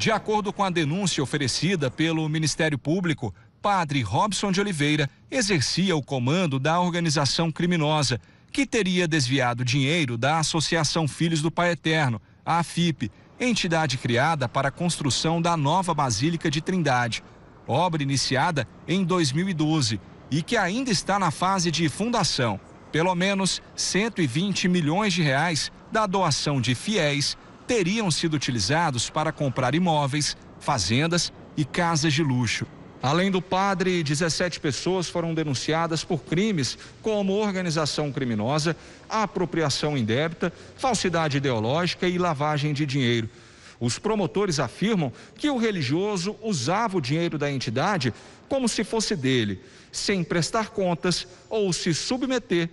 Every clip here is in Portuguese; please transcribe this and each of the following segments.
De acordo com a denúncia oferecida pelo Ministério Público, padre Robson de Oliveira exercia o comando da organização criminosa, que teria desviado dinheiro da Associação Filhos do Pai Eterno, a AFIP, entidade criada para a construção da nova Basílica de Trindade, obra iniciada em 2012 e que ainda está na fase de fundação. Pelo menos 120 milhões de reais da doação de fiéis teriam sido utilizados para comprar imóveis, fazendas e casas de luxo. Além do padre, 17 pessoas foram denunciadas por crimes como organização criminosa, apropriação indébita, falsidade ideológica e lavagem de dinheiro. Os promotores afirmam que o religioso usava o dinheiro da entidade como se fosse dele, sem prestar contas ou se submeter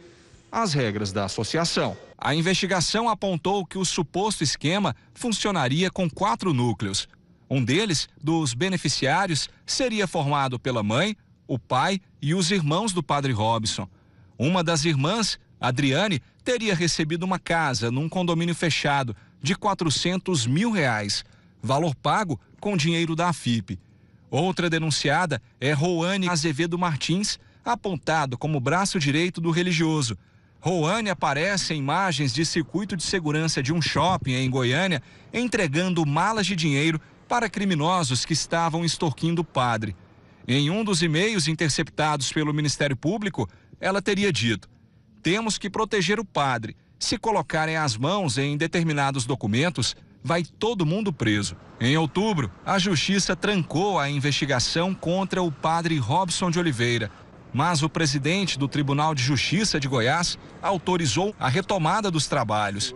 às regras da associação. A investigação apontou que o suposto esquema funcionaria com quatro núcleos. Um deles, dos beneficiários, seria formado pela mãe, o pai e os irmãos do padre Robson. Uma das irmãs, Adriane, teria recebido uma casa num condomínio fechado de 400 mil reais, valor pago com dinheiro da FIP. Outra denunciada é Roane Azevedo Martins, apontado como braço direito do religioso. Roane aparece em imagens de circuito de segurança de um shopping em Goiânia entregando malas de dinheiro para criminosos que estavam extorquindo o padre. Em um dos e-mails interceptados pelo Ministério Público, ela teria dito: Temos que proteger o padre. Se colocarem as mãos em determinados documentos, vai todo mundo preso. Em outubro, a justiça trancou a investigação contra o padre Robson de Oliveira, mas o presidente do Tribunal de Justiça de Goiás autorizou a retomada dos trabalhos.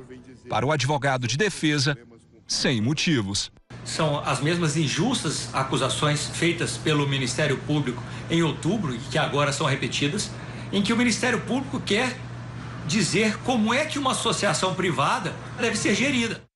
Para o advogado de defesa, sem motivos. São as mesmas injustas acusações feitas pelo Ministério Público em outubro, que agora são repetidas, em que o Ministério Público quer dizer como é que uma associação privada deve ser gerida.